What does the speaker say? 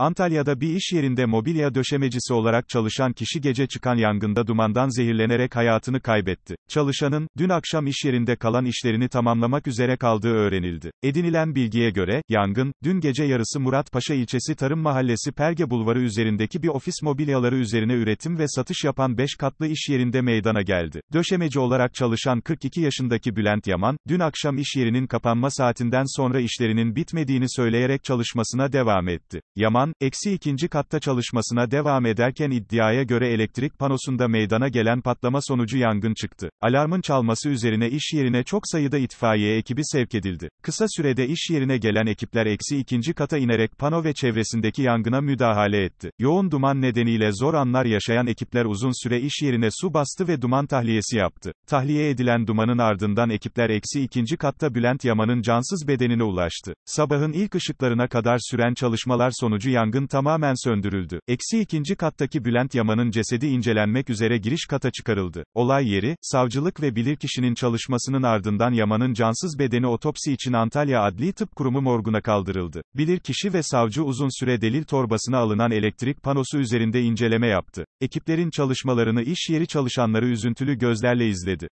Antalya'da bir iş yerinde mobilya döşemecisi olarak çalışan kişi gece çıkan yangında dumandan zehirlenerek hayatını kaybetti. Çalışanın, dün akşam iş yerinde kalan işlerini tamamlamak üzere kaldığı öğrenildi. Edinilen bilgiye göre, yangın, dün gece yarısı Muratpaşa ilçesi Tarım Mahallesi Perge Bulvarı üzerindeki bir ofis mobilyaları üzerine üretim ve satış yapan 5 katlı iş yerinde meydana geldi. Döşemeci olarak çalışan 42 yaşındaki Bülent Yaman, dün akşam iş yerinin kapanma saatinden sonra işlerinin bitmediğini söyleyerek çalışmasına devam etti. Yaman, Bakan, eksi ikinci katta çalışmasına devam ederken iddiaya göre elektrik panosunda meydana gelen patlama sonucu yangın çıktı. Alarmın çalması üzerine iş yerine çok sayıda itfaiye ekibi sevk edildi. Kısa sürede iş yerine gelen ekipler eksi ikinci kata inerek pano ve çevresindeki yangına müdahale etti. Yoğun duman nedeniyle zor anlar yaşayan ekipler uzun süre iş yerine su bastı ve duman tahliyesi yaptı. Tahliye edilen dumanın ardından ekipler eksi ikinci katta Bülent Yaman'ın cansız bedenine ulaştı. Sabahın ilk ışıklarına kadar süren çalışmalar sonucu yangın tamamen söndürüldü. Eksi ikinci kattaki Bülent Yaman'ın cesedi incelenmek üzere giriş kata çıkarıldı. Olay yeri, savcılık ve bilirkişinin çalışmasının ardından Yaman'ın cansız bedeni otopsi için Antalya Adli Tıp Kurumu morguna kaldırıldı. Bilirkişi ve savcı uzun süre delil torbasına alınan elektrik panosu üzerinde inceleme yaptı. Ekiplerin çalışmalarını iş yeri çalışanları üzüntülü gözlerle izledi.